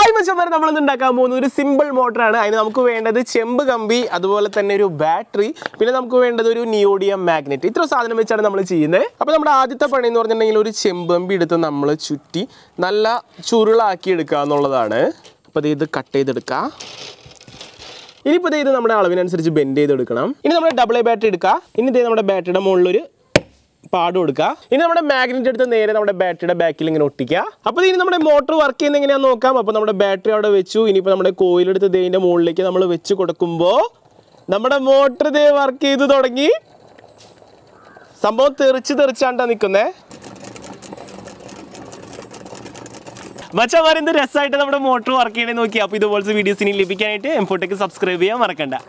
hi മച്ചന്മാരെ നമ്മൾ ഉണ്ടാക്കാൻ പോകുന്നത് ഒരു സിമ്പിൾ മോട്ടറാണ് അതിന് നമുക്ക് വേണ്ടത് ചെമ്പ് കമ്പി അതുപോലെ തന്നെ ഒരു ബാറ്ററി പിന്നെ നമുക്ക് വേണ്ടത് ഒരു നിയോഡിയം മാഗ്നറ്റ് ഇത്ര സാധനം വെച്ചാണ് നമ്മൾ ചെയ്യുന്നത് അപ്പോൾ നമ്മുടെ ആദ്യത്തെ പണി എന്ന് പറഞ്ഞിട്ടുണ്ടെങ്കിൽ ഒരു ചെമ്പ് കമ്പി എടുത്ത് നമ്മൾ ചുറ്റി നല്ല ചുരുളാക്കി എടുക്കുക എന്നുള്ളതാണ് അപ്പോൾ ഇത് കട്ട് ചെയ്തെടുക്കുക ഇനിയിപ്പോൾ ഇത് നമ്മുടെ അളവിനനുസരിച്ച് ബെൻഡ് ചെയ്തെടുക്കണം ഇനി നമ്മുടെ ഡബിൾ എ ബാറ്ററി എടുക്കുക ഇനി ഇത് നമ്മുടെ ബാറ്ററിയുടെ മുകളിലൊരു പാട് കൊടുക്കുക ഇനി നമ്മുടെ മാഗ്നറ്റ് എടുത്ത് നേരെ നമ്മുടെ ബാറ്ററിയുടെ ബാക്കിൽ ഇങ്ങനെ ഒട്ടിക്കുക അപ്പോൾ ഇനി നമ്മുടെ മോട്ടർ വർക്ക് ചെയ്യുന്ന എങ്ങനെയാ നോക്കാം അപ്പോൾ നമ്മുടെ ബാറ്ററി അവിടെ വെച്ചു ഇനിയിപ്പോൾ നമ്മുടെ കോയിലെടുത്ത് ഇതിന്റെ മുകളിലേക്ക് നമ്മൾ വെച്ച് കൊടുക്കുമ്പോൾ നമ്മുടെ മോട്ടർ ദേ വർക്ക് ചെയ്ത് തുടങ്ങി സംഭവം തെറിച്ച് തെറിച്ചാണ്ടാണ് നിൽക്കുന്നേ മച്ചമാർ എന്ത് രസമായിട്ട് നമ്മുടെ മോട്ടർ വർക്ക് ചെയ്യണേ നോക്കി അപ്പോൾ ഇതുപോലത്തെ ഇനി ലഭിക്കാനായിട്ട് എംഫോട്ടേക്ക് സബ്സ്ക്രൈബ് ചെയ്യാൻ മറക്കണ്ട